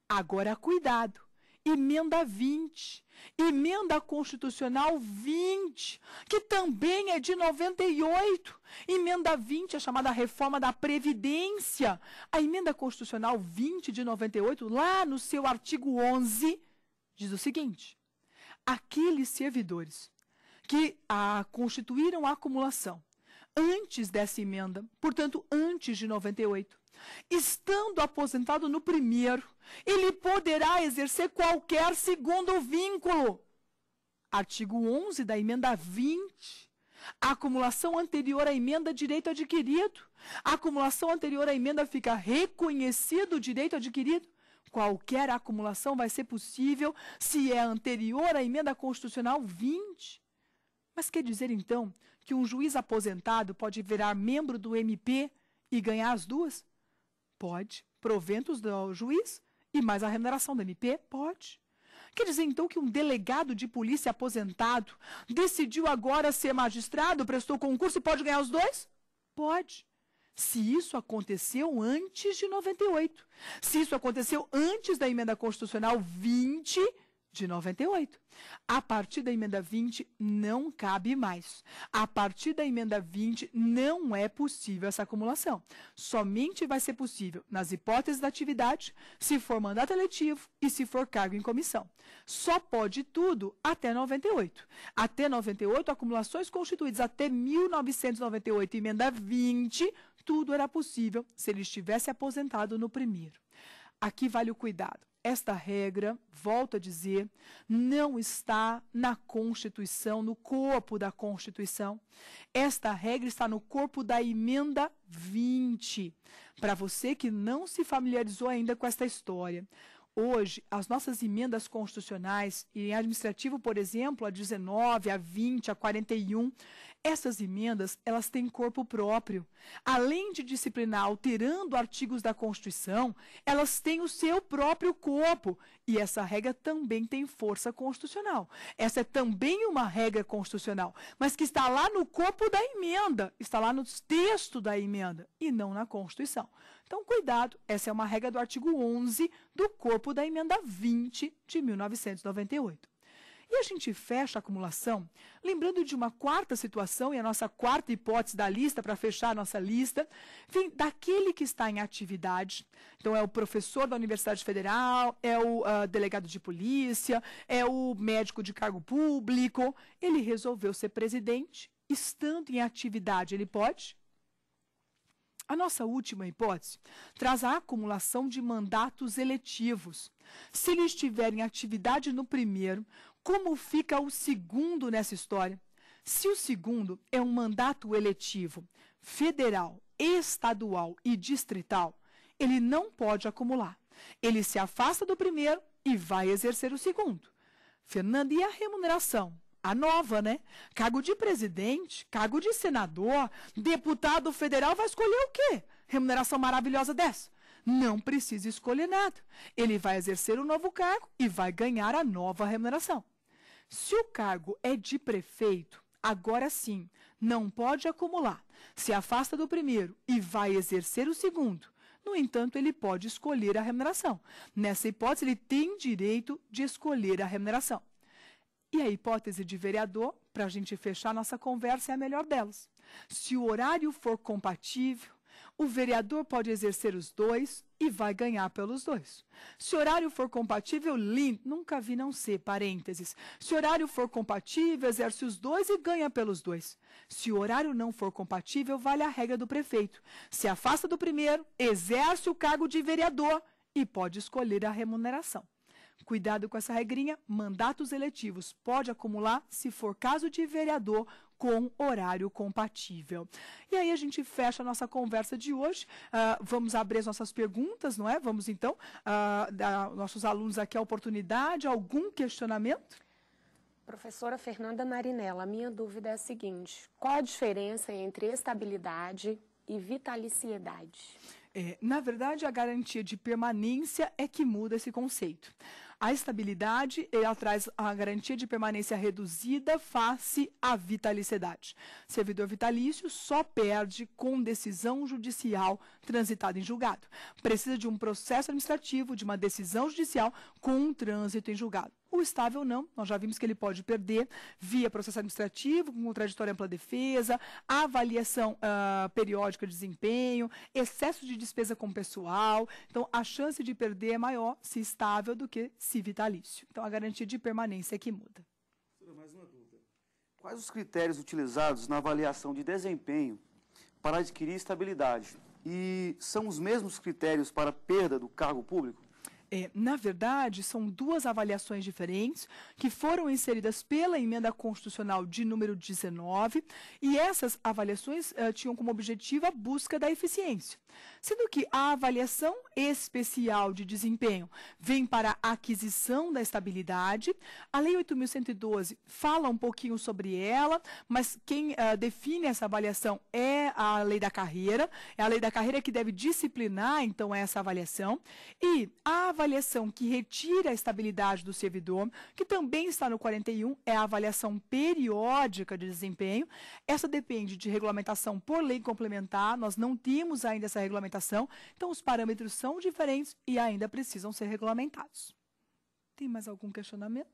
Agora, cuidado. Emenda 20 Emenda Constitucional 20, que também é de 98. Emenda 20 a chamada reforma da Previdência. A Emenda Constitucional 20 de 98, lá no seu artigo 11, diz o seguinte: aqueles servidores que a constituíram a acumulação antes dessa emenda, portanto, antes de 98. Estando aposentado no primeiro, ele poderá exercer qualquer segundo vínculo. Artigo 11 da emenda 20. acumulação anterior à emenda, direito adquirido. A acumulação anterior à emenda fica reconhecido o direito adquirido. Qualquer acumulação vai ser possível se é anterior à emenda constitucional 20. Mas quer dizer então que um juiz aposentado pode virar membro do MP e ganhar as duas? Pode. Proventos do juiz e mais a remuneração do MP? Pode. Quer dizer então que um delegado de polícia aposentado decidiu agora ser magistrado, prestou concurso e pode ganhar os dois? Pode. Se isso aconteceu antes de 98. Se isso aconteceu antes da emenda constitucional 20 de 98. A partir da emenda 20 não cabe mais. A partir da emenda 20 não é possível essa acumulação. Somente vai ser possível nas hipóteses da atividade, se for mandato eletivo e se for cargo em comissão. Só pode tudo até 98. Até 98, acumulações constituídas até 1998, emenda 20, tudo era possível se ele estivesse aposentado no primeiro. Aqui vale o cuidado. Esta regra, volto a dizer, não está na Constituição, no corpo da Constituição. Esta regra está no corpo da emenda 20. Para você que não se familiarizou ainda com esta história, hoje, as nossas emendas constitucionais e em administrativo, por exemplo, a 19, a 20, a 41, essas emendas, elas têm corpo próprio. Além de disciplinar alterando artigos da Constituição, elas têm o seu próprio corpo e essa regra também tem força constitucional. Essa é também uma regra constitucional, mas que está lá no corpo da emenda, está lá no texto da emenda e não na Constituição. Então, cuidado, essa é uma regra do artigo 11 do corpo da emenda 20 de 1998. E a gente fecha a acumulação lembrando de uma quarta situação, e a nossa quarta hipótese da lista, para fechar a nossa lista, vem daquele que está em atividade. Então, é o professor da Universidade Federal, é o uh, delegado de polícia, é o médico de cargo público. Ele resolveu ser presidente, estando em atividade, ele pode? A nossa última hipótese traz a acumulação de mandatos eletivos. Se ele estiver em atividade no primeiro, como fica o segundo nessa história? Se o segundo é um mandato eletivo federal, estadual e distrital, ele não pode acumular. Ele se afasta do primeiro e vai exercer o segundo. Fernanda, e a remuneração? a nova, né? Cargo de presidente, cargo de senador, deputado federal vai escolher o quê? Remuneração maravilhosa dessa? Não precisa escolher nada. Ele vai exercer o um novo cargo e vai ganhar a nova remuneração. Se o cargo é de prefeito, agora sim, não pode acumular. Se afasta do primeiro e vai exercer o segundo. No entanto, ele pode escolher a remuneração. Nessa hipótese, ele tem direito de escolher a remuneração. E a hipótese de vereador, para a gente fechar nossa conversa, é a melhor delas. Se o horário for compatível, o vereador pode exercer os dois e vai ganhar pelos dois. Se horário for compatível, lindo, nunca vi não ser, parênteses. Se horário for compatível, exerce os dois e ganha pelos dois. Se o horário não for compatível, vale a regra do prefeito. Se afasta do primeiro, exerce o cargo de vereador e pode escolher a remuneração. Cuidado com essa regrinha, mandatos eletivos pode acumular se for caso de vereador com horário compatível. E aí a gente fecha a nossa conversa de hoje. Uh, vamos abrir as nossas perguntas, não é? Vamos então uh, dar aos nossos alunos aqui a oportunidade, algum questionamento? Professora Fernanda Narinella, minha dúvida é a seguinte: qual a diferença entre estabilidade e vitaliciedade? É, na verdade, a garantia de permanência é que muda esse conceito. A estabilidade, e atrás a garantia de permanência reduzida face à vitaliciedade. Servidor vitalício só perde com decisão judicial transitada em julgado. Precisa de um processo administrativo, de uma decisão judicial com um trânsito em julgado. O estável não, nós já vimos que ele pode perder via processo administrativo, com contraditória ampla defesa, avaliação uh, periódica de desempenho, excesso de despesa com pessoal. Então, a chance de perder é maior se estável do que se vitalício. Então, a garantia de permanência é que muda. Mais uma dúvida. Quais os critérios utilizados na avaliação de desempenho para adquirir estabilidade? E são os mesmos critérios para perda do cargo público? É, na verdade, são duas avaliações diferentes que foram inseridas pela emenda constitucional de número 19, e essas avaliações uh, tinham como objetivo a busca da eficiência sendo que a avaliação especial de desempenho vem para a aquisição da estabilidade. A Lei 8.112 fala um pouquinho sobre ela, mas quem uh, define essa avaliação é a Lei da Carreira. É a Lei da Carreira que deve disciplinar, então, essa avaliação. E a avaliação que retira a estabilidade do servidor, que também está no 41, é a avaliação periódica de desempenho. Essa depende de regulamentação por lei complementar. Nós não temos ainda essa regulamentação regulamentação. Então, os parâmetros são diferentes e ainda precisam ser regulamentados. Tem mais algum questionamento?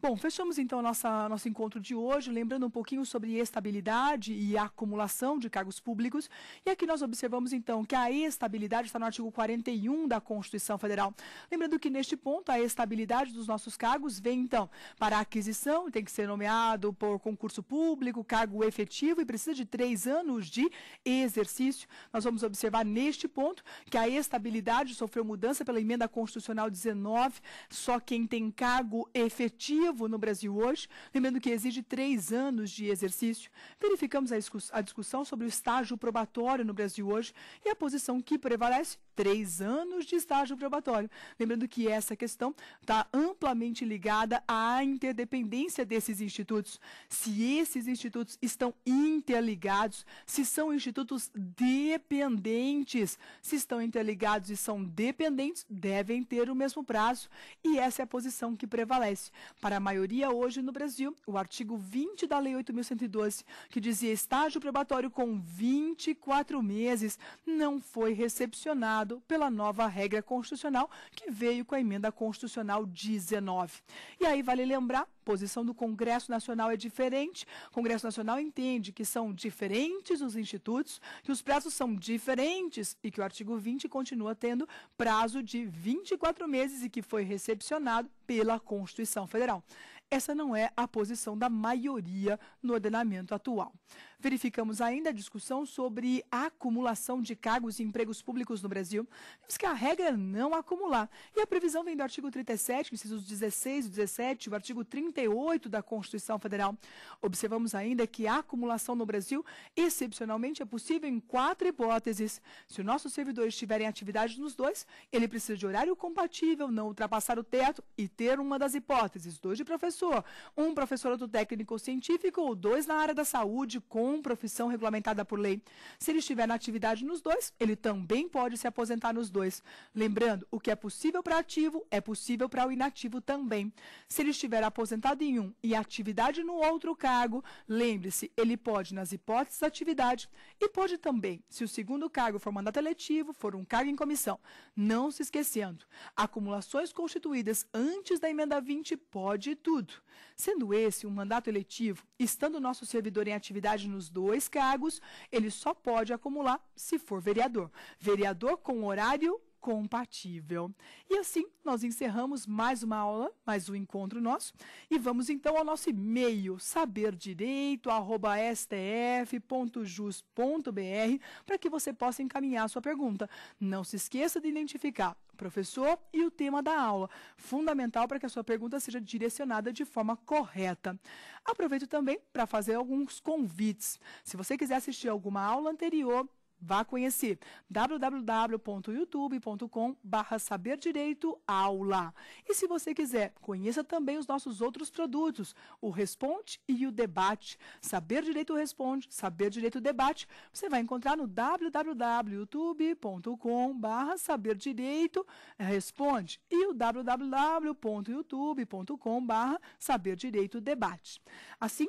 Bom, fechamos então nossa, nosso encontro de hoje, lembrando um pouquinho sobre estabilidade e acumulação de cargos públicos. E aqui nós observamos então que a estabilidade está no artigo 41 da Constituição Federal. Lembrando que neste ponto a estabilidade dos nossos cargos vem então para aquisição, tem que ser nomeado por concurso público, cargo efetivo e precisa de três anos de exercício. Nós vamos observar neste ponto que a estabilidade sofreu mudança pela emenda constitucional 19, só quem tem cargo efetivo no Brasil hoje, lembrando que exige três anos de exercício, verificamos a discussão sobre o estágio probatório no Brasil hoje e a posição que prevalece três anos de estágio probatório. Lembrando que essa questão está amplamente ligada à interdependência desses institutos. Se esses institutos estão interligados, se são institutos dependentes, se estão interligados e são dependentes, devem ter o mesmo prazo. E essa é a posição que prevalece. Para a maioria hoje no Brasil, o artigo 20 da Lei 8.112, que dizia estágio probatório com 24 meses, não foi recepcionado pela nova regra constitucional que veio com a emenda constitucional 19. E aí vale lembrar posição do Congresso Nacional é diferente. O Congresso Nacional entende que são diferentes os institutos, que os prazos são diferentes e que o artigo 20 continua tendo prazo de 24 meses e que foi recepcionado pela Constituição Federal. Essa não é a posição da maioria no ordenamento atual. Verificamos ainda a discussão sobre a acumulação de cargos e empregos públicos no Brasil. Vimos que a regra é não acumular. E a previsão vem do artigo 37, incisos 16 e 17, o artigo 38 da Constituição Federal. Observamos ainda que a acumulação no Brasil, excepcionalmente, é possível em quatro hipóteses. Se o nosso servidor estiver em atividade nos dois, ele precisa de horário compatível, não ultrapassar o teto e ter uma das hipóteses, dois de professor, um professor do técnico científico ou dois na área da saúde com um profissão regulamentada por lei. Se ele estiver na atividade nos dois, ele também pode se aposentar nos dois. Lembrando, o que é possível para ativo é possível para o inativo também. Se ele estiver aposentado em um e atividade no outro cargo, lembre-se, ele pode nas hipóteses da atividade e pode também, se o segundo cargo for mandato eletivo, for um cargo em comissão. Não se esquecendo, acumulações constituídas antes da emenda 20 pode tudo. Sendo esse um mandato eletivo, estando nosso servidor em atividade no menos dois cargos, ele só pode acumular se for vereador. Vereador com horário compatível. E assim nós encerramos mais uma aula, mais um encontro nosso, e vamos então ao nosso e-mail saberdireito@stf.jus.br para que você possa encaminhar a sua pergunta. Não se esqueça de identificar o professor e o tema da aula, fundamental para que a sua pergunta seja direcionada de forma correta. Aproveito também para fazer alguns convites. Se você quiser assistir alguma aula anterior, Vá conhecer www.youtube.com barra Saber Direito Aula. E se você quiser, conheça também os nossos outros produtos, o Responde e o Debate. Saber Direito Responde, Saber Direito Debate, você vai encontrar no www.youtube.com barra Saber Direito Responde e o www.youtube.com barra Saber Direito Debate. Assim,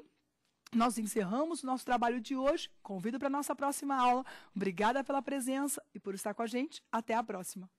nós encerramos o nosso trabalho de hoje. Convido para a nossa próxima aula. Obrigada pela presença e por estar com a gente. Até a próxima.